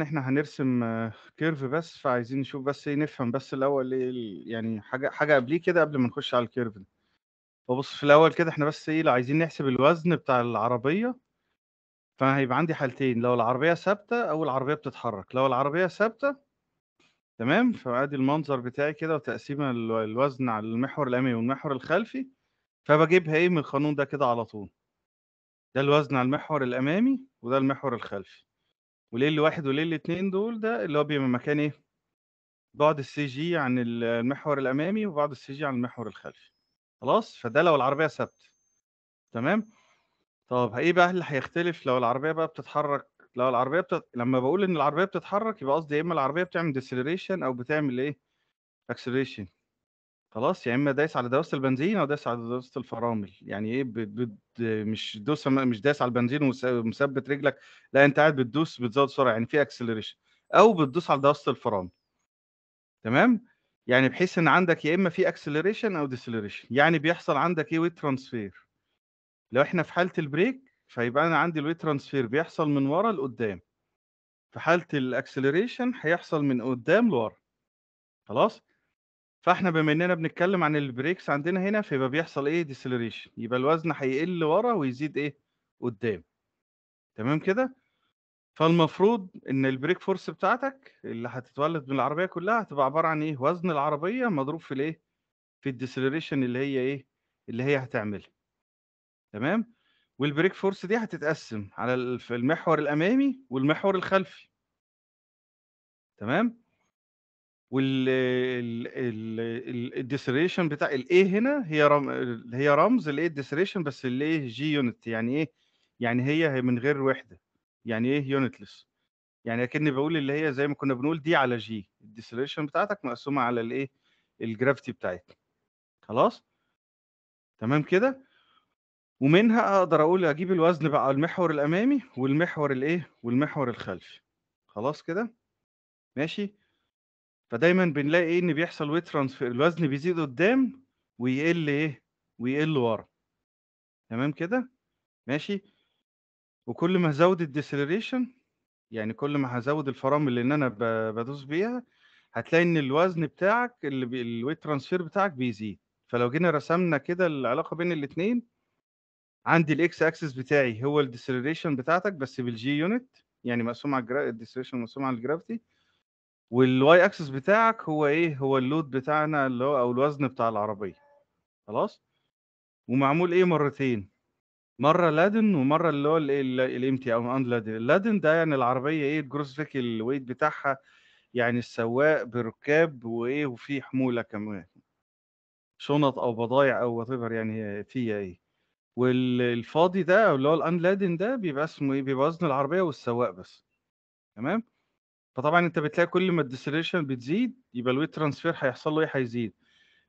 إن إحنا هنرسم كيرف بس فعايزين نشوف بس إيه نفهم بس الأول إيه يعني حاجة حاجة قبليه كده قبل ما نخش على الكيرف ده. فبُص في الأول كده إحنا بس إيه، لو عايزين نحسب الوزن بتاع العربية فهيبقى عندي حالتين، لو العربية ثابتة أو العربية بتتحرك، لو العربية ثابتة تمام، فأدي المنظر بتاعي كده وتقسيم الوزن على المحور الأمامي والمحور الخلفي، فبجيبها إيه من القانون ده كده على طول. ده الوزن على المحور الأمامي وده المحور الخلفي. وليل واحد وليل اتنين دول ده اللي هو بيبقى مكان إيه؟ بعد السي جي عن المحور الأمامي وبعد السي جي عن المحور الخلفي خلاص فده لو العربية ثابتة تمام طب إيه بقى اللي هيختلف لو العربية بقى بتتحرك لو العربية بتت... لما بقول إن العربية بتتحرك يبقى قصدي يا إما العربية بتعمل ديسيليريشن أو بتعمل إيه؟ اكسلريشن خلاص يا إما دايس على دوّاسة البنزين أو دايس على دوّاسة الفرامل، يعني إيه بت مش دوس مش دايس على البنزين ومثبّت رجلك، لأ أنت قاعد بتدوس بتزوّد سرعة يعني في اكسلريشن أو بتدوس على دوّاسة الفرامل. تمام؟ يعني بحيث إن عندك يا إما في اكسلريشن أو ديسلريشن يعني بيحصل عندك إيه ويت ترانسفير لو إحنا في حالة البريك فيبقى أنا عندي الويت ترانسفير بيحصل من ورا لقدّام، في حالة الاكسلريشن هيحصل من قدّام لورا، خلاص؟ فإحنا بما إننا بنتكلّم عن البريكس عندنا هنا، فيبقى بيحصل إيه، deceleration يبقى الوزن هيقِل ورا ويزيد إيه، قدّام. تمام كده؟ فالمفروض إن البريك فورس بتاعتك اللي هتتولّد من العربية كلّها هتبقى عبارة عن إيه، وزن العربية مضروب في الإيه، في الdeceleration اللي هي إيه، اللي هي هتعملها. تمام؟ والبريك فورس دي هتتقسّم على في المحور الأمامي والمحور الخلفي. تمام؟ وال الديسريشن بتاع الايه هنا هي رم... هي رمز الايه الديسريشن بس الايه جي يونت يعني ايه يعني هي هي من غير وحده يعني ايه يونتلس يعني اكني بقول اللي هي زي ما كنا بنقول دي على جي الديسريشن بتاعتك مقسومه على الايه الجرافيتي بتاعتك خلاص تمام كده ومنها اقدر اقول اجيب الوزن بقى على المحور الامامي والمحور الايه والمحور الخلفي خلاص كده ماشي فدايما بنلاقي إيه إن بيحصل ويت ترانسفير الوزن بيزيد قدام ويقل إيه ويقل ورا تمام كده ماشي وكل ما هزود الديسلريشن يعني كل ما هزود الفرامل اللي انا بدوس بيها هتلاقي ان الوزن بتاعك اللي بي... الويت ترانسفير بتاعك بيزيد فلو جينا رسمنا كده العلاقه بين الاثنين عندي الاكس اكسس بتاعي هو الديسلريشن بتاعتك بس بالجي يونت يعني مقسوم على الجرا... الديسلريشن مقسوم على الجرافيتي والواي اكسس بتاعك هو ايه هو اللود بتاعنا اللي هو او الوزن بتاع العربيه خلاص ومعمول ايه مرتين مره لادن ومره اللي هو تي او ان لادن اللادن ده يعني العربيه ايه الجروس فيك الويت بتاعها يعني السواق بركاب وايه وفي حموله كمان شنط او بضايع او وات يعني فيها ايه والفاضي ده او اللي هو الان لادن ده بيبقى اسمه ايه بيبقى وزن العربيه والسواق بس تمام فطبعًا أنت بتلاقي كل ما الديسيليشن بتزيد، يبقى الويت ترانسفير هيحصل له إيه، هيزيد.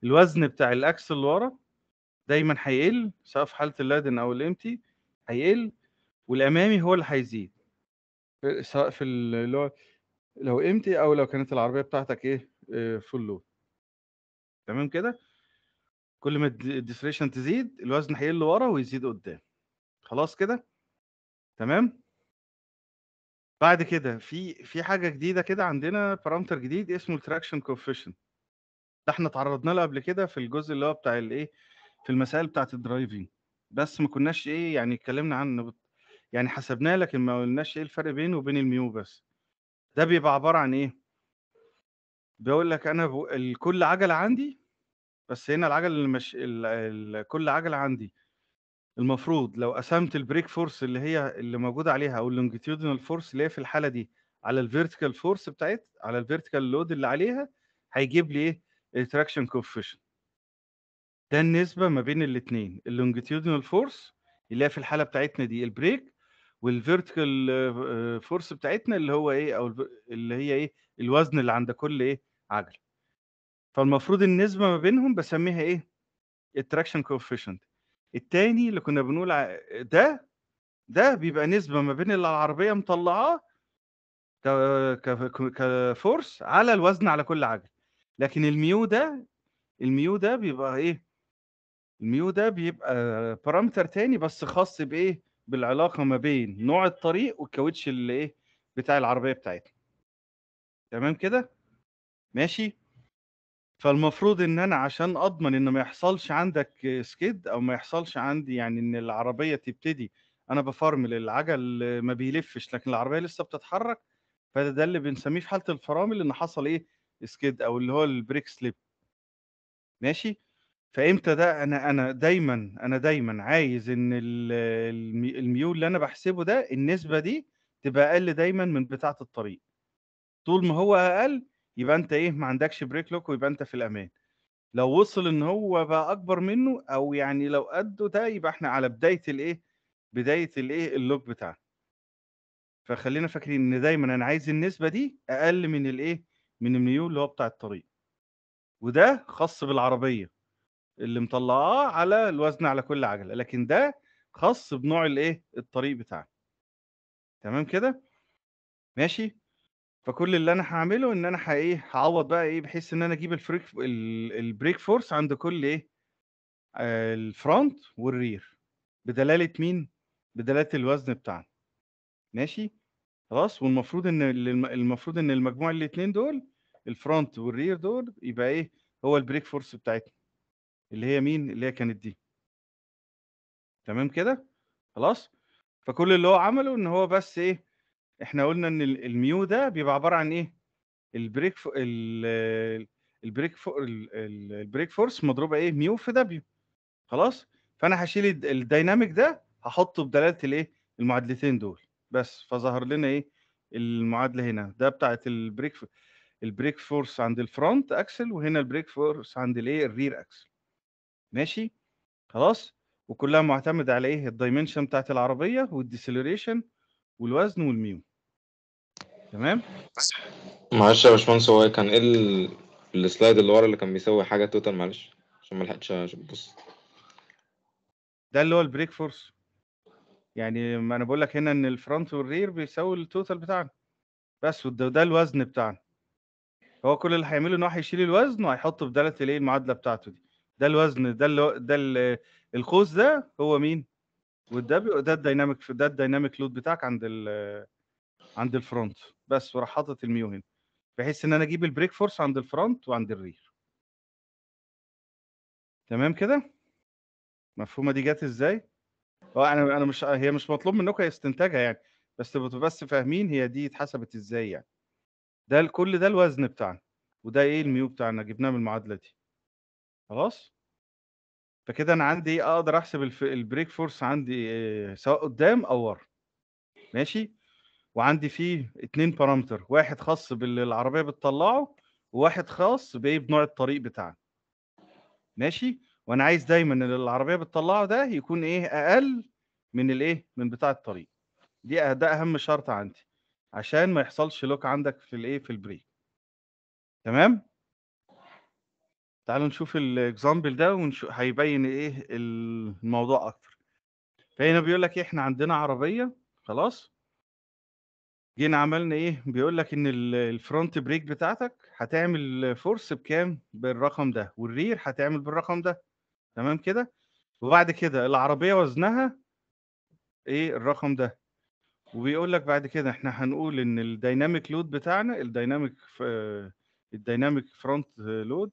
الوزن بتاع الأكس اللي ورا دايمًا هيقل، سواء في حالة اللادن أو الامتي هيقل، والأمامي هو اللي هيزيد. آه، سواء في اللي هو لو امتي أو لو كانت العربية بتاعتك إيه، فول آه، لود تمام كده؟ كل ما الديسيليشن تزيد، الوزن هيقل ورا ويزيد قدّام. خلاص كده؟ تمام؟ بعد كده في في حاجة جديدة كده عندنا بارامتر جديد اسمه التراكشن كوفيشنت ده إحنا اتعرضنا له قبل كده في الجزء اللي هو بتاع الإيه في المسائل بتاعة الدرايفنج بس ما كناش إيه يعني اتكلمنا عنه يعني حسبناه لكن ما قلناش إيه الفرق بينه وبين الميو بس ده بيبقى عبارة عن إيه بيقول لك أنا كل عجلة عندي بس هنا العجل اللي مش كل عجلة عندي المفروض لو قسمت البريك فورس اللي هي اللي موجودة عليها أو اللونجيتيودينال فورس اللي هي في الحالة دي على الفيرتيكال فورس بتاعت على الفيرتيكال لود اللي عليها هيجيب لي ايه التراكشن كوفيشن ده النسبة ما بين الاثنين اللونجيتيودينال فورس اللي هي في الحالة بتاعتنا دي البريك والفيرتيكال فورس بتاعتنا اللي هو ايه او اللي هي ايه الوزن اللي عند كل ايه عجله فالمفروض النسبه ما بينهم بسميها ايه التراكشن كوفيشنت التاني اللي كنا بنقول ده ده بيبقى نسبه ما بين اللي العربيه مطلعاه كفورس على الوزن على كل عجل لكن الميو ده الميو ده بيبقى ايه الميو ده بيبقى بارامتر تاني بس خاص بايه بالعلاقه ما بين نوع الطريق والكاوتش اللي ايه بتاع العربيه بتاعتنا تمام كده ماشي فالمفروض إن أنا عشان أضمن إن ما يحصلش عندك سكيد أو ما يحصلش عندي يعني إن العربية تبتدي أنا بفرمل العجل ما بيلفش لكن العربية لسه بتتحرك فده ده اللي بنسميه في حالة الفرامل إن حصل إيه سكيد أو اللي هو البريك سليب ماشي فامتى ده انا انا دايما انا دايما عايز ان الميول اللي انا بحسبه ده النسبه دي تبقى اقل دايما من بتاعه الطريق طول ما هو اقل يبقى انت ايه ما عندكش بريك لوك ويبقى انت في الامان لو وصل ان هو بقى اكبر منه او يعني لو قده ده يبقى احنا على بدايه الايه بدايه الايه اللوك بتاعنا فخلينا فاكرين ان دايما انا عايز النسبه دي اقل من الايه من الميول اللي هو بتاع الطريق وده خاص بالعربيه اللي مطلعاه على الوزن على كل عجله لكن ده خاص بنوع الايه الطريق بتاعنا تمام كده ماشي فكل اللي أنا هعمله إن أنا إيه، هعوض بقى إيه، بحيث إن أنا أجيب الفريك البريك فورس عند كل إيه، آه، الفرونت والرير بدلالة مين؟ بدلالة الوزن بتاعنا، ماشي، خلاص، والمفروض إن المفروض إن المجموع الاثنين دول الفرونت والرير دول يبقى إيه، هو البريك فورس بتاعتنا، اللي هي مين؟ اللي هي كانت دي. تمام كده، خلاص، فكل اللي هو عمله إن هو بس إيه احنا قلنا ان الميو ده بيبقى عباره عن ايه البريك فو البريك فو البريك فورس مضروبه ايه ميو في دبليو خلاص فانا هشيل الديناميك ده هحطه بدلاله الايه المعادلتين دول بس فظهر لنا ايه المعادله هنا ده بتاعه البريك فو البريك فورس عند الفرونت اكسل وهنا البريك فورس عند الايه الرير اكسل ماشي خلاص وكلها معتمده على ايه الدايمنشن بتاعت العربيه والديسيليريشن والوزن والميو تمام معلش يا باشمهندس هو كان ايه ال... السلايد اللي ورا اللي كان بيسوي حاجه توتال معلش عشان ما لحقتش ابص ده اللي هو البريك فورس يعني ما انا بقول لك هنا ان الفرونت والرير بيساوي التوتال بتاعنا بس وده ده الوزن بتاعنا هو كل اللي هيعمله ان هو هيشيل الوزن وهيحطه في داله الايه المعادله بتاعته دي ده الوزن ده اللي ده ال... القوس ده هو مين وده ده الدايناميك ده الدايناميك لود بتاعك عند ال عند الفرونت بس وراح حاطط الميو هنا بحيث ان انا اجيب البريك فورس عند الفرونت وعند الرير تمام كده مفهومه دي جت ازاي اه انا انا مش هي مش مطلوب منكم استنتاجها يعني بس تبقوا بس فاهمين هي دي اتحسبت ازاي يعني ده كل ده الوزن بتاعنا وده ايه الميو بتاعنا جبناه من المعادله دي خلاص فكده انا عندي إيه، اقدر احسب البريك فورس عندي آه، سواء قدام او ورا ماشي وعندي فيه اتنين بارامتر واحد خاص باللي العربيه بتطلعه وواحد خاص بايه بنوع الطريق بتاعنا ماشي وانا عايز دايما اللي العربيه بتطلعه ده يكون ايه اقل من الايه من بتاع الطريق دي ده اهم شرط عندي عشان ما يحصلش لوك عندك في الايه في البريك تمام تعالوا نشوف الاكزامبل ده ونشوف هيبين ايه الموضوع اكتر فهنا بيقول لك احنا عندنا عربيه خلاص جينا عملنا إيه بيقول لك إن الفرونت بريك بتاعتك هتعمل فورس بكام بالرقم ده والرير هتعمل بالرقم ده تمام كده وبعد كده العربية وزنها إيه الرقم ده وبيقول لك بعد كده احنا هنقول ان الدايناميك لود بتاعنا الدايناميك الدايناميك فرونت لود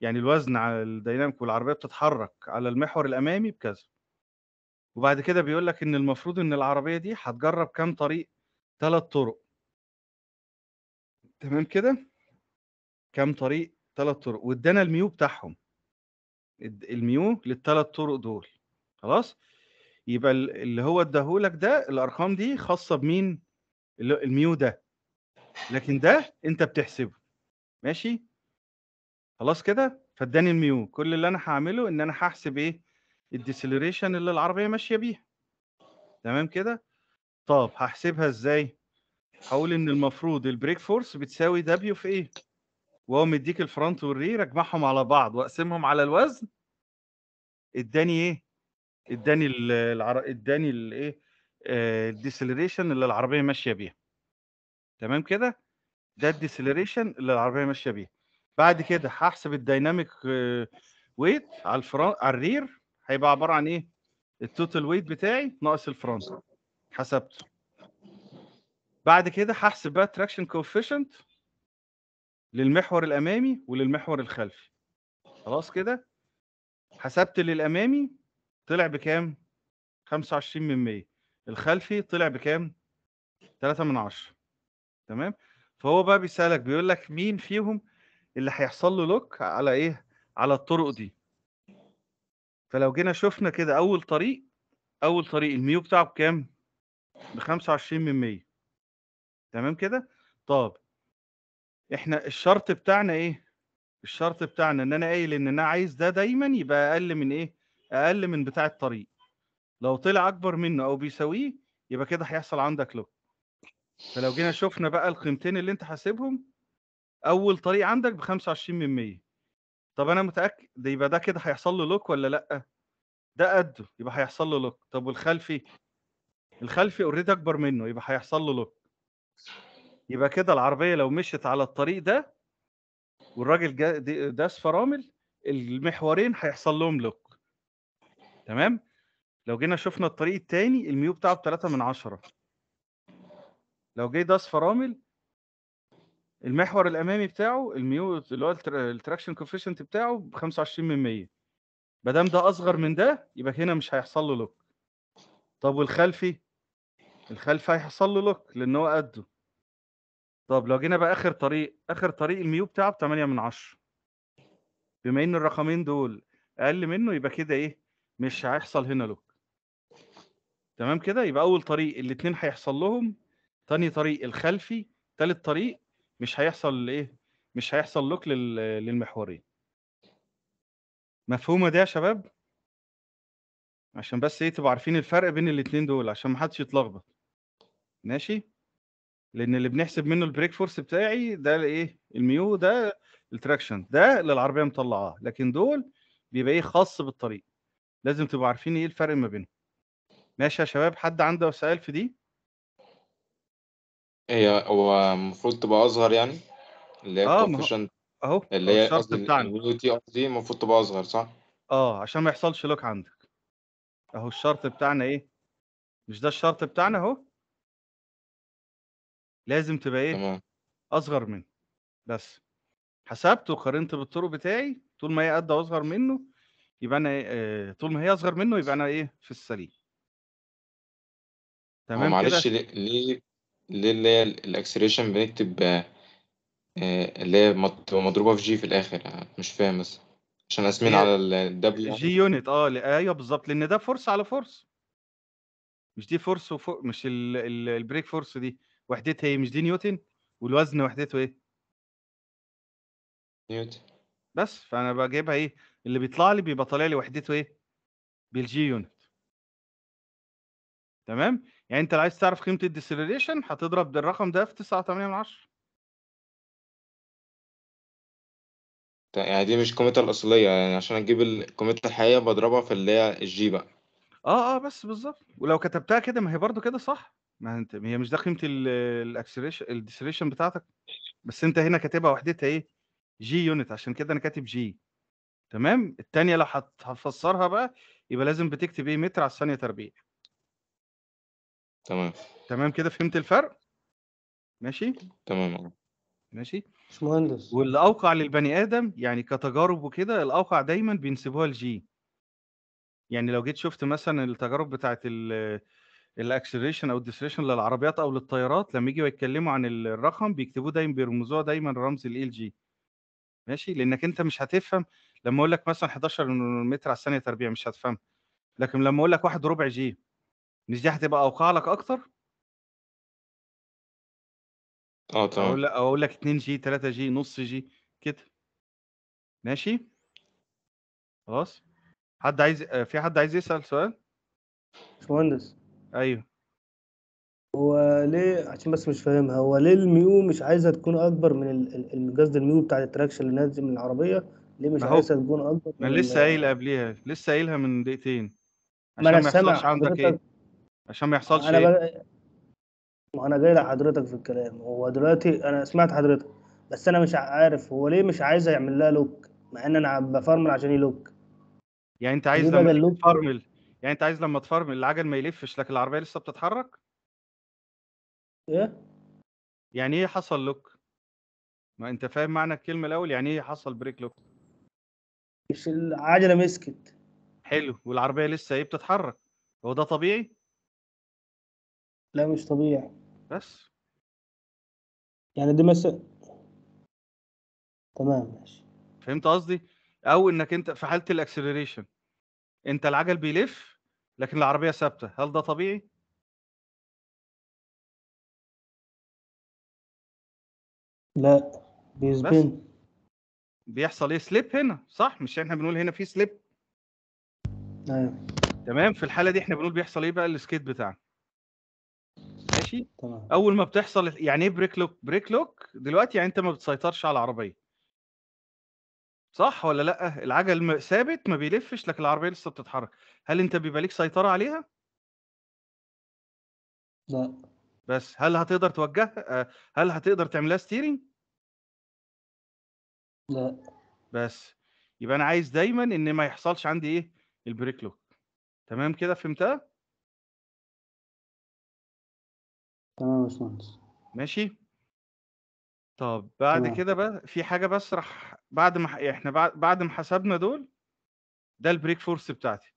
يعني الوزن على الدايناميك والعربيه بتتحرك على المحور الامامي بكذا وبعد كده بيقول لك ان المفروض ان العربيه دي هتجرب كام طريق ثلاث طرق تمام كده كام طريق ثلاث طرق وادانا الميو بتاعهم الميو للثلاث طرق دول خلاص يبقى اللي هو اداهولك ده الارقام دي خاصه بمين الميو ده لكن ده انت بتحسبه ماشي خلاص كده فاداني الميو كل اللي انا هعمله ان انا هحسب ايه الديسلريشن اللي العربيه ماشيه بيها تمام كده طب هحسبها إزاي؟ هقول إن المفروض البريك فورس بتساوي دبليو في إيه، وهو مدّيك الفرونت والرير أجمعهم على بعض وأقسمهم على الوزن ادّاني إيه، ادّاني العر ادّاني الإيه، الديسليريشن آه، اللي العربية ماشية بيها. تمام كده؟ ده الديسليريشن اللي العربية ماشية بيها. بعد كده هحسب الدايناميك ويت على الفرونت على الرير هيبقى عبارة عن إيه، التوتال weight بتاعي ناقص الفرونت. حسبته بعد كده هحسب بقى التراكشن كوفيشنت للمحور الامامي وللمحور الخلفي خلاص كده حسبت للامامي طلع بكام 25 من 100 الخلفي طلع بكام 3 من 10 تمام فهو بقى بيسالك بيقول لك مين فيهم اللي هيحصل له لوك على ايه على الطرق دي فلو جينا شفنا كده اول طريق اول طريق الميو بتاعه بكام ب 25 من 100 تمام كده طب احنا الشرط بتاعنا ايه الشرط بتاعنا ان انا قايل ان انا عايز ده دايما يبقى اقل من ايه اقل من بتاع الطريق لو طلع اكبر منه او بيساويه يبقى كده هيحصل عندك لوك فلو جينا شفنا بقى القيمتين اللي انت حاسبهم اول طريق عندك ب 25 من 100 طب انا متاكد ده يبقى ده كده هيحصل له لوك ولا لا ده قده يبقى هيحصل له لوك طب والخلفي الخلفي اوريدي اكبر منه يبقى هيحصل له لوك يبقى كده العربيه لو مشيت على الطريق ده والراجل داس فرامل المحورين هيحصل لهم لوك تمام لو جينا شفنا الطريق الثاني الميو بتاعه بتلاتة من عشرة لو جه داس فرامل المحور الامامي بتاعه الميو اللي هو التراكشن كوفيشنت بتاعه ب 25% ما دام ده اصغر من ده يبقى هنا مش هيحصل له لوك طب والخلفي الخلفي هيحصل له لوك لان هو قده طب لو جينا بقى اخر طريق اخر طريق الميو بتاعه ب 8 من 10 بما ان الرقمين دول اقل منه يبقى كده ايه مش هيحصل هنا لوك تمام كده يبقى اول طريق الاثنين هيحصل لهم تاني طريق الخلفي تالت طريق مش هيحصل ايه مش هيحصل لوك للمحورين مفهومه دي يا شباب عشان بس إيه تبقوا عارفين الفرق بين الاثنين دول عشان ما حدش يتلخبط ماشي؟ لأن اللي بنحسب منه البريك فورس بتاعي ده ايه الميو ده التراكشن ده اللي العربية مطلعاه لكن دول بيبقى إيه خاص بالطريق لازم تبقوا عارفين إيه الفرق ما بينهم ماشي يا شباب حد عنده سؤال في دي؟ هي هو المفروض تبقى أصغر يعني؟ اللي هي اه اهو اللي هي الشرط بتاعنا دي المفروض تبقى أصغر صح؟ اه عشان ما يحصلش لوك عندك اهو الشرط بتاعنا ايه مش ده الشرط بتاعنا اهو لازم تبقى ايه تمام اصغر منه بس حسبت وقارنت بالطرق بتاعي طول ما هي قد أو اصغر منه يبقى انا إيه؟ آه، طول ما هي اصغر منه يبقى انا ايه في السليم تمام كده معلش ليه ليه اللي هي الاكسلريشن بنكتب آه، اللي هي مضروبة في جي في الآخر آه، مش فاهم بس عشان اسمين على الدبليو جي يعني. يونت اه ايوه بالظبط لان ده فورس على فورس مش دي فورس وفور مش البريك فورس دي وحدتها ايه مش دي نيوتن والوزن وحدته ايه نيوتن بس فانا بجيبها ايه اللي بيطلع لي بيبقى طالع لي وحدته ايه بالجي يونت تمام يعني انت لو عايز تعرف قيمه الديسيليريشن هتضرب الرقم ده في 9.8 يعني دي مش الكمثرى الأصلية، يعني عشان أجيب الكوميتا الحقيقية بضربها في اللي هي الجي بقى. آه، آه، بس بالظبط ولو كتبتها كده ما هي برضه كده صح، ما أنت هي مش ده قيمة ال الacceleration بتاعتك، بس أنت هنا كاتبها وحدتها إيه، جي يونت عشان كده أنا كاتب جي تمام، الثانيه لو هتفسرها بقى يبقى لازم بتكتب إيه، متر على الثانية تربيع. تمام. تمام كده فهمت الفرق؟ ماشي؟ تمام، آه. ماشي. باشمهندس واللي اوقع للبني ادم يعني كتجارب وكده الاوقع دايما بينسبوها لجي يعني لو جيت شفت مثلا التجارب بتاعت الاكسلريشن او الديسلريشن للعربيات او للطيارات لما يجوا يتكلموا عن الرقم بيكتبوه دايما بيرمزوها دايما رمز ال جي ماشي لانك انت مش هتفهم لما اقول لك مثلا 11 متر على الثانيه تربيع مش هتفهم لكن لما اقول لك واحد ربع جي مش دي هتبقى اوقع لك اكتر اه تمام اقول لك اقول لك 2 جي 3 جي نص جي كده ماشي خلاص حد عايز في حد عايز يسأل سؤال باشمهندس ايوه هو ليه عشان بس مش فاهمها هو ليه الميو مش عايزه تكون اكبر من ال- الميو بتاع التراكشن اللي نازل من العربيه ليه مش عايزه عايزها تكون اكبر ما من أنا لسه قايل قبليها لسه قايلها من دقيقتين عشان ما يحصلش عندك ايه عشان ما يحصلش انا ايه ما انا جاي لحضرتك في الكلام هو دلوقتي انا سمعت حضرتك بس انا مش عارف هو ليه مش عايز يعمل لها لوك مع ان انا بفرمل عشان يلوك يعني انت عايز لما تفرمل يعني انت عايز لما تفرمل العجل ما يلفش لكن العربيه لسه بتتحرك ايه يعني ايه حصل لوك ما انت فاهم معنى الكلمه الاول يعني ايه حصل بريك لوك مش العجله مسكت حلو والعربيه لسه ايه بتتحرك هو ده طبيعي لا مش طبيعي بس يعني دي مس... تمام ماشي فهمت قصدي او انك انت في حاله الاكسلريشن انت العجل بيلف لكن العربيه ثابته هل ده طبيعي لا بيسبن بيحصل ايه سليب هنا صح مش احنا بنقول هنا في سليب ايوه تمام في الحاله دي احنا بنقول بيحصل ايه بقى السكيت بتاعنا ماشي تمام. اول ما بتحصل يعني ايه بريك لوك بريك لوك دلوقتي يعني انت ما بتسيطرش على العربيه صح ولا لا العجل ثابت ما بيلفش لكن العربيه لسه بتتحرك هل انت بيبقى ليك سيطره عليها لا بس هل هتقدر توجهها آه، هل هتقدر تعملها ستيرنج لا بس يبقى انا عايز دايما ان ما يحصلش عندي ايه البريك لوك تمام كده فهمتها تمام يا باشمهندس ماشي طب بعد كده بقى في حاجه بس راح بعد ما يعني احنا بعد بعد ما حسبنا دول ده البريك فورس بتاعتي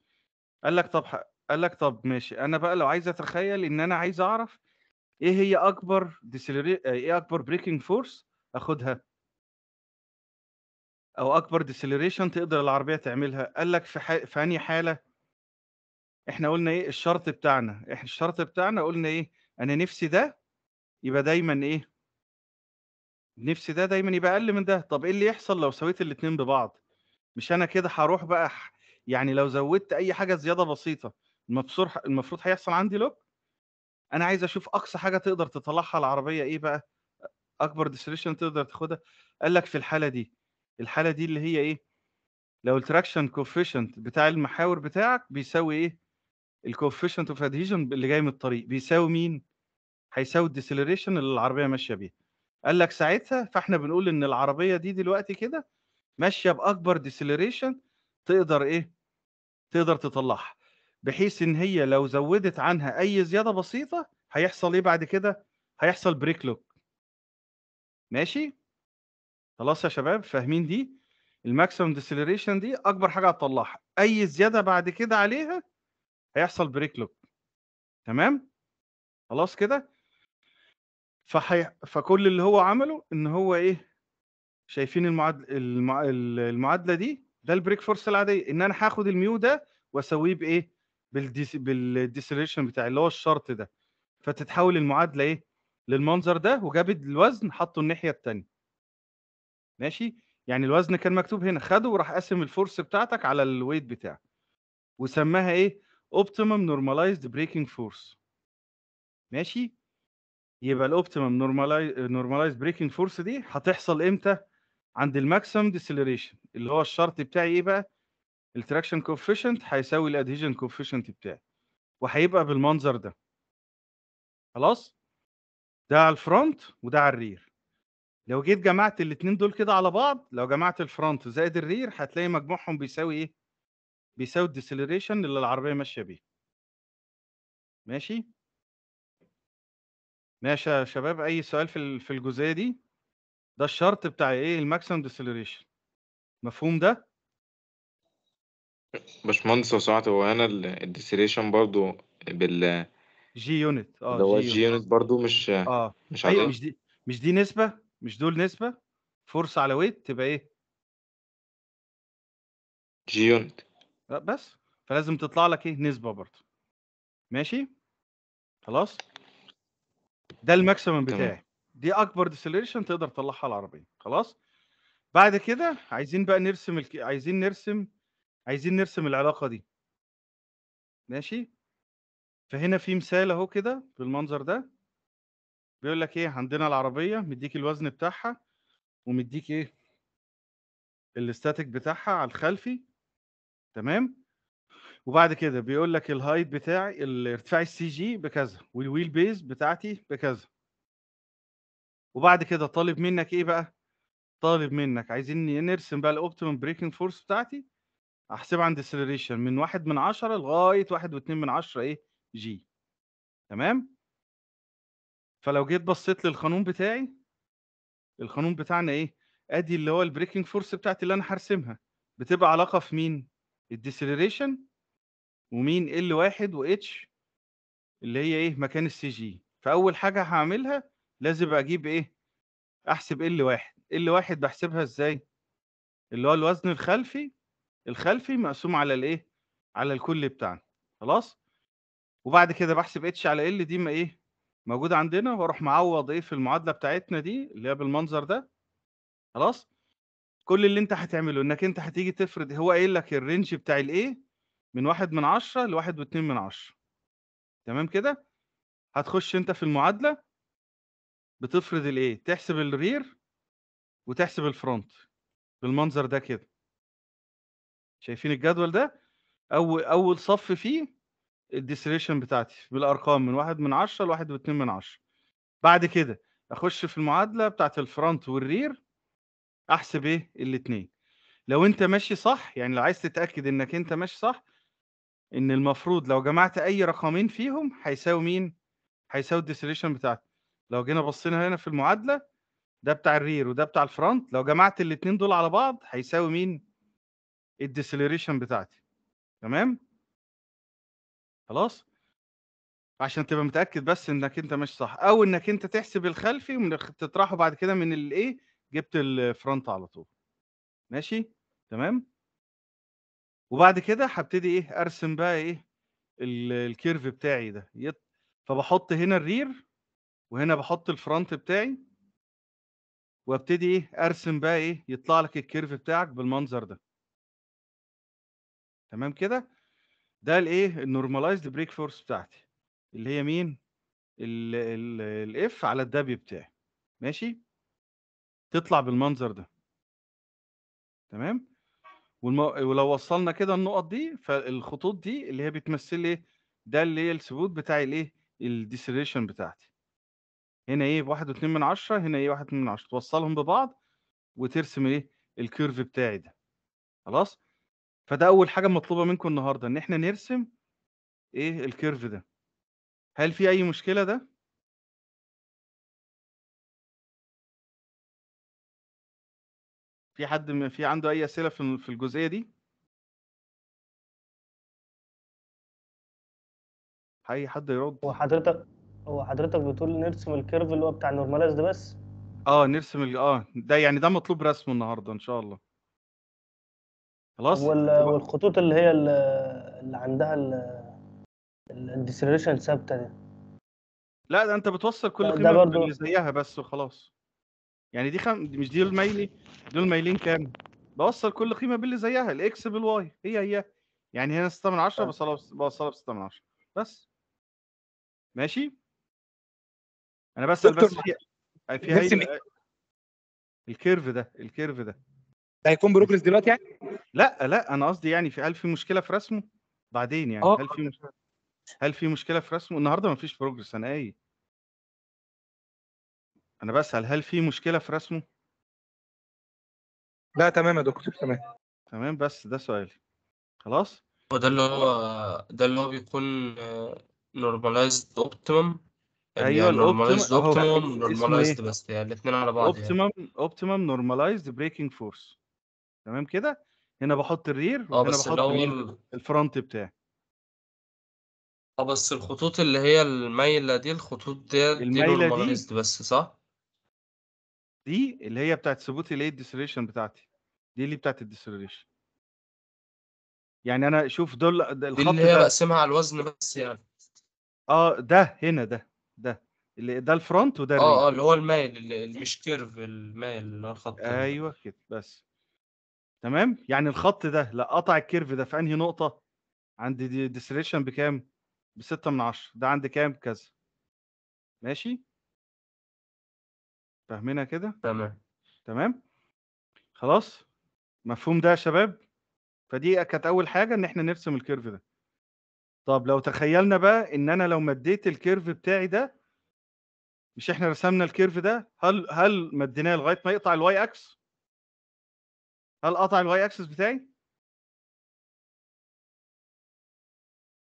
قال لك طب قال لك طب ماشي انا بقى لو عايز اتخيل ان انا عايز اعرف ايه هي اكبر ديسيلري... آه، ايه اكبر بريكنج فورس اخدها او اكبر ديسلريشن تقدر العربيه تعملها قال لك في ح... في انهي حاله احنا قلنا ايه الشرط بتاعنا احنا الشرط بتاعنا قلنا ايه انا نفسي ده يبقى دايما ايه نفسي ده دايما يبقى اقل من ده طب ايه اللي يحصل لو سويت الاتنين ببعض مش انا كده هروح بقى يعني لو زودت اي حاجه زياده بسيطه المفروض المفروض هيحصل عندي لوك انا عايز اشوف اقصى حاجه تقدر تطلعها العربيه ايه بقى اكبر ديستريشن تقدر تاخدها قال لك في الحاله دي الحاله دي اللي هي ايه لو التراكشن كوفيشنت بتاع المحاور بتاعك بيساوي ايه الكوفيشنت اوف ادهيجن اللي جاي من الطريق بيساوي مين؟ هيساوي الديسيلريشن اللي العربيه ماشيه بيها قال لك ساعتها فاحنا بنقول ان العربيه دي دلوقتي كده ماشيه باكبر ديسيلريشن تقدر ايه؟ تقدر تطلعها بحيث ان هي لو زودت عنها اي زياده بسيطه هيحصل ايه بعد كده؟ هيحصل بريك لوك ماشي؟ خلاص يا شباب فاهمين دي؟ الماكسيمم ديسيلريشن دي اكبر حاجه هتطلعها اي زياده بعد كده عليها هيحصل بريك لوب تمام خلاص كده فحي... فكل اللي هو عمله ان هو ايه شايفين المعادل المع... المعادله دي ده البريك فورس العاديه ان انا هاخد الميو ده واسويه بايه بالديس... بالديسليشن بتاعي اللي هو الشرط ده فتتحول المعادله ايه للمنظر ده وجاب الوزن حطه الناحيه الثانيه ماشي يعني الوزن كان مكتوب هنا خده وراح قاسم الفورس بتاعتك على الويت بتاعك وسماها ايه optimum normalized breaking force ماشي يبقى الاوبتيمم normalized بريكنج فورس دي هتحصل امتى عند الماكسيمم ديسيليريشن اللي هو الشرط بتاعي ايه بقى التراكشن كوفيشنت هيساوي الادهيجن كوفيشنت بتاعي وهيبقى بالمنظر ده خلاص ده على الفرونت وده على الرير لو جيت جمعت الاثنين دول كده على بعض لو جمعت الفرونت زائد الرير هتلاقي مجموعهم بيساوي ايه بيساوي الديسليريشن اللي العربيه ماشيه بيه ماشي ماشي يا شباب اي سؤال في في الجزئيه دي ده الشرط بتاع ايه الماكسيمم ديسليريشن مفهوم ده باشمهندس لو سمحت هو انا الديسلريشن برضو بال جي يونت اه اللي هو جي يونت برضو مش اه مش ايوه مش دي مش دي نسبه مش دول نسبه فورس على ويت تبقى ايه جي يونت بس، فلازم تطلع لك إيه، نسبة برضه. ماشي؟ خلاص؟ ده الماكسيمم بتاعي، دي أكبر deceleration تقدر تطلّعها العربية، خلاص؟ بعد كده عايزين بقى نرسم الك عايزين نرسم عايزين نرسم العلاقة دي. ماشي؟ فهنا في مثال أهو كده بالمنظر ده، بيقول لك إيه، عندنا العربية مدّيك الوزن بتاعها ومدّيك إيه الاستاتيك بتاعها على الخلفي. تمام وبعد كده بيقول لك الهايت بتاعي الارتفاع السي جي بكذا والويل بيز بتاعتي بكذا وبعد كده طالب منك ايه بقى طالب منك عايزين نرسم بقى الاوبتيمم بريكنج فورس بتاعتي احسبها عند السيلريشن من واحد من عشرة لغايه واحد واتنين من عشرة ايه جي تمام فلو جيت بصيت للقانون بتاعي القانون بتاعنا ايه ادي اللي هو البريكنج فورس بتاعتي اللي انا هرسمها بتبقى علاقه في مين الديسيليريشن ومين ال واحد واتش اللي هي ايه مكان السي جي فاول حاجه هعملها لازم اجيب ايه احسب ال واحد ال واحد بحسبها ازاي اللي هو الوزن الخلفي الخلفي مقسوم على الايه على الكل بتاعنا خلاص وبعد كده بحسب اتش على ال دي ما ايه موجوده عندنا واروح معوض ايه في المعادله بتاعتنا دي اللي هي بالمنظر ده خلاص كل اللي انت هتعمله انك انت هتيجي تفرض هو قايل لك الرينج بتاع الايه من واحد من عشرة لواحد واتنين من عشرة تمام كده هتخش انت في المعادلة بتفرض الايه تحسب الرير وتحسب الفرونت بالمنظر ده كده شايفين الجدول ده اول اول صف فيه الديسريشن بتاعتي بالارقام من واحد من عشرة لواحد واتنين من عشرة بعد كده اخش في المعادلة بتاعت الفرونت والرير أحسب إيه الاثنين لو أنت ماشي صح يعني لو عايز تتأكد إنك أنت ماشي صح إن المفروض لو جمعت أي رقمين فيهم هيساوي مين؟ هيساوي الديسليشن بتاعتك لو جينا بصينا هنا في المعادلة ده بتاع الرير وده بتاع الفرونت لو جمعت الاثنين دول على بعض هيساوي مين؟ الديسيليشن بتاعتي تمام؟ خلاص؟ عشان تبقى متاكد بس انك انت مش صح او انك انت تحسب الخلفي وتطرحه بعد كده من الايه جبت الفرونت على طول ماشي تمام وبعد كده هبتدي ايه ارسم بقى ايه الكيرف بتاعي ده فبحط هنا الرير وهنا بحط الفرونت بتاعي وابتدي ايه ارسم بقى ايه يطلع لك الكيرف بتاعك بالمنظر ده تمام كده ده الايه النورماليزد بريك فورس بتاعتي اللي هي مين الاف على الدبليو بتاعي ماشي تطلع بالمنظر ده تمام والم... ولو وصلنا كده النقط دي فالخطوط دي اللي هي بتمثل ايه ده اللي هي الثبوت بتاع الايه الديسيليشن بتاعتي هنا ايه واحد واتنين من عشرة هنا ايه واحد من عشرة توصلهم ببعض وترسم ايه الكيرف بتاعي ده خلاص فده اول حاجه مطلوبه منكم النهارده ان احنا نرسم ايه الكيرف ده هل في اي مشكله ده في حد من في عنده أي أسئلة في في الجزئية دي؟ أي حد يرد؟ هو حضرتك هو حضرتك بتقول نرسم الكيرف اللي هو بتاع النورمالايز ده بس؟ اه نرسم ال... اه ده يعني ده مطلوب رسمه النهارده ان شاء الله خلاص وال... والخطوط اللي هي اللي عندها الديسريشن ثابته دي لا ده انت بتوصل كل قيمه برضو... زيها بس وخلاص يعني دي خم... مش دي الميلي دول مايلين كام بوصل كل قيمه باللي زيها الاكس بالواي هي هي يعني هنا 6 من 10 بوصلها بوصلها ب 6 من 10 بس ماشي انا بسال بس في آه، في هي... آه، الكيرف ده الكيرف ده ده هيكون بروجريس دلوقتي يعني لا لا انا قصدي يعني في هل في مشكله في رسمه بعدين يعني أوه. هل في مشكله هل في مشكله في رسمه النهارده مفيش بروجريس انا قايل أنا بسال هل في مشكلة في رسمه؟ لا تمام يا دكتور تمام تمام بس ده سؤالي خلاص؟ هو ده اللي هو ده اللي هو بيكون نورماليزد اوبتيمم ايوه نورماليزد اوبتيمم نورماليزد بس يعني الاثنين على بعض اوبتيمم اوبتيمم نورماليزد بريكنج فورس تمام كده هنا بحط الرير وهنا آه، بس بحط الأول... الفرونت بتاعي اه بس الخطوط اللي هي المايله دي الخطوط دي دي, نورماليزد بس صح دي اللي هي بتاعت ثبوت هي الديسريشن بتاعتي، دي اللي بتاعت الديسريشن يعني أنا شوف دول دي الخط اللي هي بقسمها مقسمها على الوزن بس يعني. آه، ده هنا ده، ده اللي ده الفرونت وده آه، آه، اللي هو المايل اللي مش كيرف المايل اللي هو الخط أيوه كده بس. تمام؟ يعني الخط ده لا قطع الكيرف ده في أنهي نقطة؟ عند دي بكام؟ ب6 من 10 ده عند كام؟ كذا. ماشي؟ فاهمينها كده تمام تمام خلاص مفهوم ده يا شباب فدي كانت اول حاجه ان احنا نرسم الكيرف ده طب لو تخيلنا بقى ان انا لو مديت الكيرف بتاعي ده مش احنا رسمنا الكيرف ده هل هل مديناه لغايه ما يقطع الواي اكس هل قطع الواي اكسس بتاعي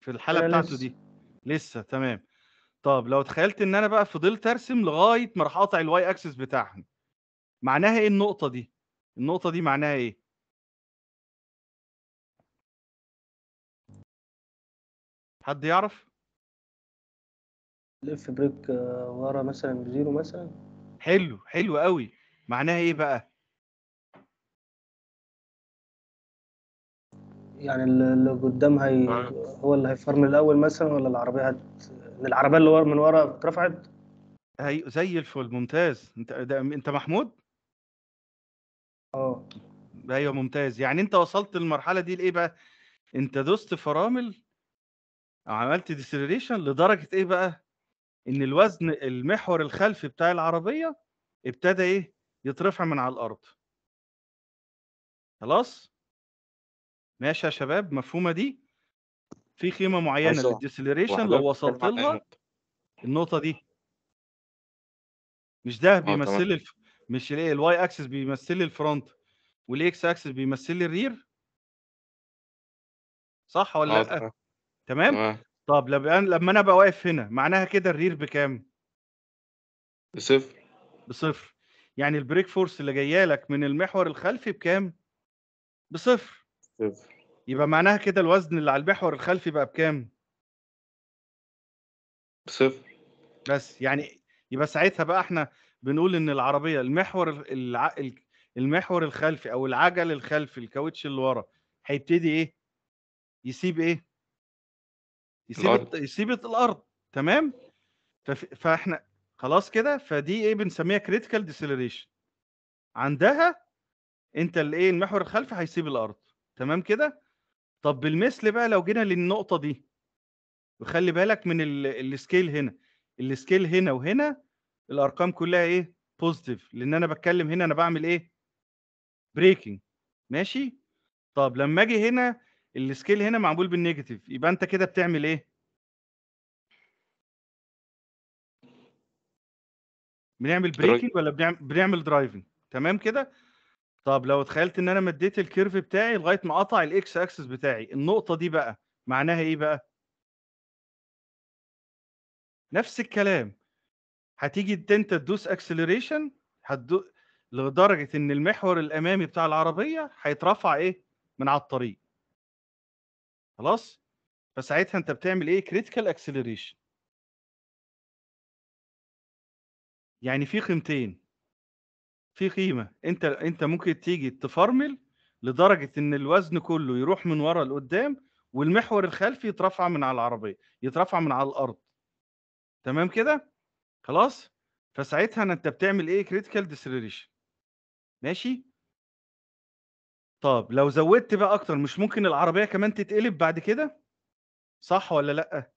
في الحاله بتاعته لسه. دي لسه تمام طب لو تخيلت ان انا بقى فضلت ارسم لغايه ما راح اقطع الواي اكسس بتاعهم معناها ايه النقطه دي النقطه دي معناها ايه حد يعرف لف بريك آه، ورا مثلا بزيرو مثلا حلو حلو قوي معناها ايه بقى يعني اللي قدام هي آه. هو اللي هيفرمل الاول مثلا ولا العربيه هت العربيه اللي ورا من ورا اترفعت هي زي الفل ممتاز انت انت محمود اه ايوه ممتاز يعني انت وصلت للمرحله دي لايه بقى انت دوست فرامل او عملت ديسيليريشن لدرجه ايه بقى ان الوزن المحور الخلفي بتاع العربيه ابتدى ايه يترفع من على الارض خلاص ماشي يا شباب مفهومه دي في قيمه معينه للديسلريشن لو وصلت لها النقطه دي مش ده آه، بيمثل لي الف... مش الايه الواي اكسس بيمثل لي الفرونت والاكس اكسس بيمثل لي الرير صح ولا آه، لا تمام, طب لما انا لما انا ابقى واقف هنا معناها كده الرير بكام بصفر بصفر يعني البريك فورس اللي جايه لك من المحور الخلفي بكام بصفر صفر يبقى معناها كده الوزن اللي على المحور الخلفي بقى بكام؟ صفر بس يعني يبقى ساعتها بقى احنا بنقول ان العربيه المحور الع... المحور الخلفي او العجل الخلفي الكاوتش اللي ورا هيبتدي ايه؟ يسيب ايه؟ يسيب الأرض. يسيب الارض تمام؟ فف... فاحنا خلاص كده فدي ايه بنسميها كريتيكال ديسيلريشن عندها انت الايه المحور الخلفي هيسيب الارض تمام كده؟ طب بالمثل بقى لو جينا للنقطة دي وخلي بالك من السكيل هنا السكيل هنا وهنا الارقام كلها ايه بوزيتيف لان انا بتكلم هنا انا بعمل ايه بريكنج ماشي طب لما اجي هنا السكيل هنا معمول بالنيجاتيف يبقى انت كده بتعمل ايه بنعمل بريكنج ولا بنعمل بنعمل درايفنج تمام كده طب لو تخيلت إن أنا مدّيت الكيرف بتاعي لغاية ما قطع الاكس اكسس بتاعي، النقطة دي بقى معناها إيه بقى؟ نفس الكلام، هتيجي أنت تدوس اكسلريشن هتدو لدرجة إن المحور الأمامي بتاع العربية هيترفع إيه؟ من على الطريق. خلاص؟ فساعتها أنت بتعمل إيه؟ كريتيكال اكسلريشن يعني في قيمتين. في قيمة أنت أنت ممكن تيجي تفرمل لدرجة إن الوزن كله يروح من ورا لقدام والمحور الخلفي يترفع من على العربية يترفع من على الأرض تمام كده خلاص فساعتها أنت بتعمل إيه كريتيكال ديسيليريشن ماشي طب لو زودت بقى أكتر مش ممكن العربية كمان تتقلب بعد كده صح ولا لأ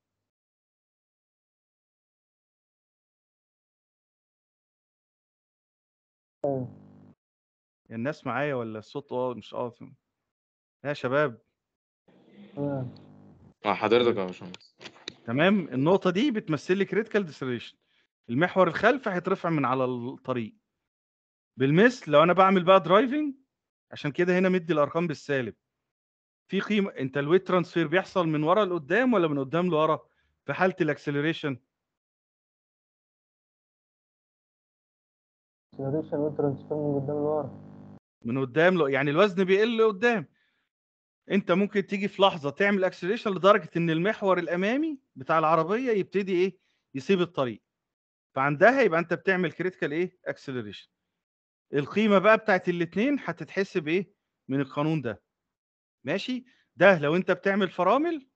يا آه. الناس معايا ولا الصوت اه مش اه يا شباب اه حضرتك يا باشمهندس تمام النقطة دي بتمثل لي كريتيكال ديسليشن المحور الخلفي هيترفع من على الطريق بالمثل لو انا بعمل بقى درايفنج عشان كده هنا مدي الارقام بالسالب في قيمه انت الويت ترانسفير بيحصل من ورا لقدام ولا من قدام لورا في حاله الاكسلريشن اكسلريشن وانت من قدام لورا من قدام لو يعني الوزن بيقل لقدام انت ممكن تيجي في لحظه تعمل اكسلريشن لدرجه ان المحور الامامي بتاع العربيه يبتدي ايه يسيب الطريق فعندها يبقى انت بتعمل كريتيكال ايه اكسلريشن القيمه بقى بتاعت الاثنين هتتحسب ايه من القانون ده ماشي ده لو انت بتعمل فرامل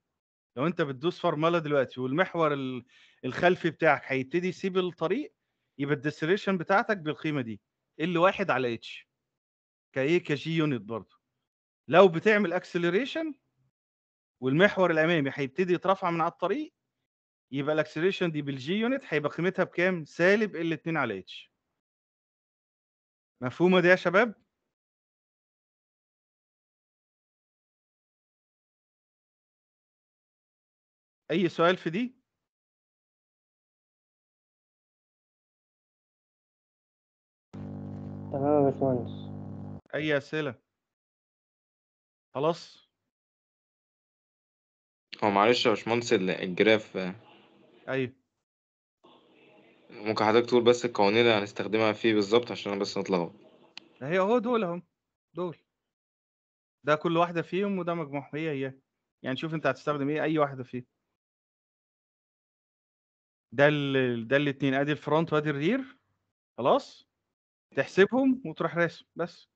لو انت بتدوس فرمله دلوقتي والمحور الخلفي بتاعك هيبتدي يسيب الطريق يبقى الديستريشن بتاعتك بالقيمه دي ال 1 على اتش كايه كجي يونت برضه لو بتعمل اكسلريشن والمحور الامامي هيبتدي يترفع من على الطريق يبقى الاكسلريشن دي بالجي يونت هيبقى قيمتها بكام سالب ال 2 على اتش مفهومه دي يا شباب اي سؤال في دي تمام يا باشمهندس اي اسئله خلاص هو معلش يا باشمهندس الجراف آه، ايوه ممكن حضرتك تقول بس القوانين اللي هنستخدمها فيه بالظبط عشان انا بس اتلخبط هي اهو دول اهم دول ده كل واحده فيهم وده مجموعة هي هي يعني شوف انت هتستخدم ايه اي واحده فيهم ده ال... ده الاتنين ادي الفرونت وادي الرير خلاص تحسبهم وتروح راسم بس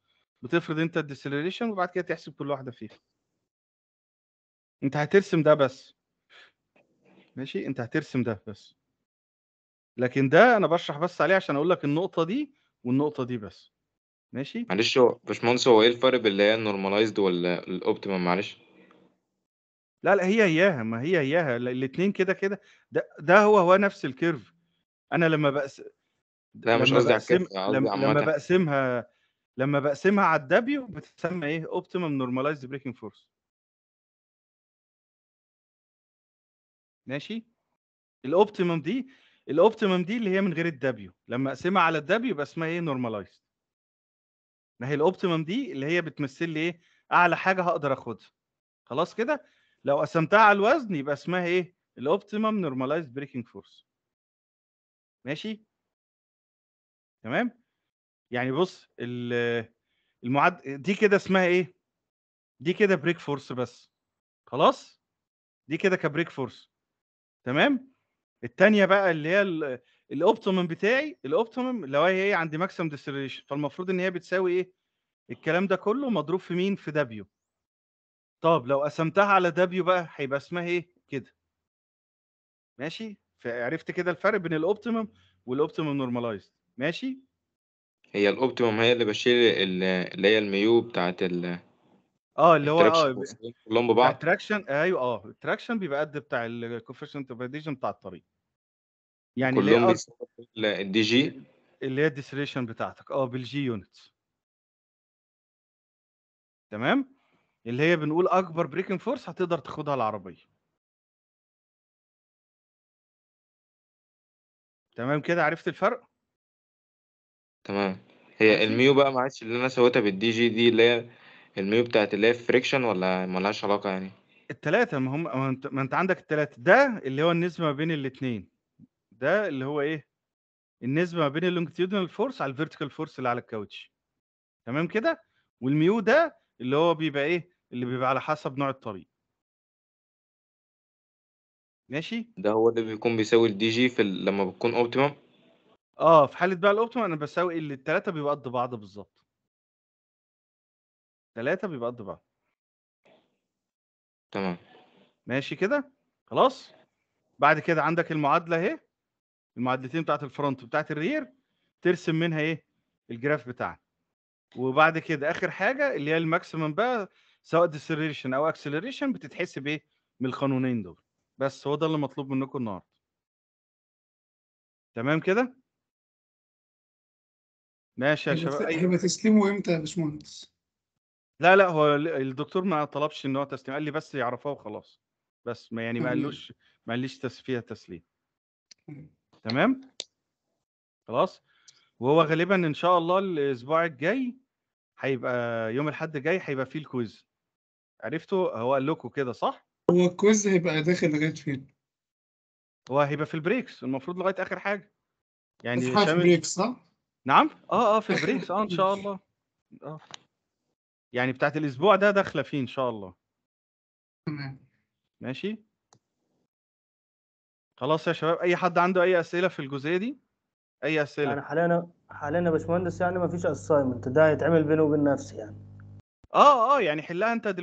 بتفرض انت الديسلريشن وبعد كده تحسب كل واحده فيها انت هترسم ده بس ماشي انت هترسم ده بس لكن ده انا بشرح بس عليه عشان اقول لك النقطه دي والنقطه دي بس ماشي معلش هو باشمهندس هو ايه الفرق بين اللي هي النورماليزد ولا الاوبتيمم معلش لا لا هي هياها ما هي هياها الاثنين كده كده ده, ده هو هو نفس الكيرف انا لما بقسم لا مش قصدي على الكاس لما, لما بقسمها لما بقسمها على الدبليو بتسمى ايه اوبتيمم نورماليزد بريكنج فورس ماشي الاوبتيمم دي الاوبتيمم دي اللي هي من غير الدبليو لما اقسمها على الدبليو يبقى اسمها ايه نورماليزد ما هي الاوبتيمم دي اللي هي بتمثل لي ايه اعلى حاجه هقدر اخدها خلاص كده لو قسمتها على الوزن يبقى اسمها ايه الاوبتيمم نورماليزد بريكنج فورس ماشي تمام يعني بص المعد دي كده اسمها ايه دي كده بريك فورس بس خلاص دي كده كبريك فورس تمام التانية بقى اللي هي الاوبتيمم بتاعي الاوبتيمم اللي هو هي ايه عندي ماكسيمم ديستريشن فالمفروض ان هي بتساوي ايه الكلام ده كله مضروب في مين في دبليو طب لو قسمتها على دبليو بقى هيبقى اسمها ايه كده ماشي فعرفت كده الفرق بين الاوبتيمم والاوبتيمم نورماليزد ماشي هي الاوبتيموم هي اللي بشيل اللي هي الميو بتاعة ال اه اللي هو التراكشن اه كلهم ببعض التراكشن ايوه اه التراكشن بيبقى قد بتاع الكوفيشنت اوف بتاع الطريق يعني اللي كلهم هي الدي جي اللي هي الديسريشن بتاعتك اه بالجي يونت تمام اللي هي بنقول اكبر بريكنج فورس هتقدر تاخدها العربيه تمام كده عرفت الفرق تمام. هي ماشي؟ الميو بقى معلش اللي أنا سويتها بالدي جي دي اللي هي الميو بتاعت اللي هي فريكشن ولا ما لهاش علاقة يعني؟ التلاتة ما هم ما أنت عندك التلاتة، ده اللي هو النسبة ما بين الاتنين، ده اللي هو إيه، النسبة ما بين اللونجتيودنال فورس على الفيرتيكال فورس اللي على الكاوتش، تمام كده؟ والميو ده اللي هو بيبقى إيه، اللي بيبقى على حسب نوع الطريق. ماشي؟ ده هو اللي بيكون بيساوي الدي جي في لمّا بتكون اوبتيمم آه، في حالة بقى الOptimum أنا بساوي اللي الثلاثه بيبقى بيبقوا قد بعض بالظبط ثلاثه بيبقوا قد بعض. تمام. ماشي كده؟ خلاص؟ بعد كده عندك المعادلة أهي، المعادلتين بتاعت الفرونت وبتاعت الرير ترسم منها إيه؟ الجراف بتاعها. وبعد كده آخر حاجة اللي هي الماكسيمم بقى سواء ديسيريشن أو اكسلريشن بتتحسب إيه؟ من القانونين دول. بس هو ده اللي مطلوب منكم النهارده. تمام كده؟ ماشي يا شباب هيبقى تسليمه امتى يا باشمهندس؟ لا لا هو الدكتور ما طلبش ان هو تسليم قال لي بس يعرفها وخلاص بس ما يعني ما قالوش ما قاليش فيها تسليم تمام خلاص وهو طيب. غالبا ان شاء الله الاسبوع الجاي هيبقى يوم الاحد الجاي هيبقى فيه الكويز عرفتوا هو قال لكم كده صح هو الكويز هيبقى داخل لغايه فين هو هيبقى في البريكس المفروض لغايه اخر حاجه يعني في بريكس صح نعم اه اه في برنس اه ان شاء الله اه يعني بتاعت الاسبوع ده داخله فيه ان شاء الله تمام ماشي خلاص يا شباب اي حد عنده اي اسئله في الجزئيه دي اي اسئله يعني حاليا حاليا يا باشمهندس يعني ما فيش اسايمنت ده هيتعمل بيني وبين نفسي يعني اه اه يعني حلها انت دلوقتي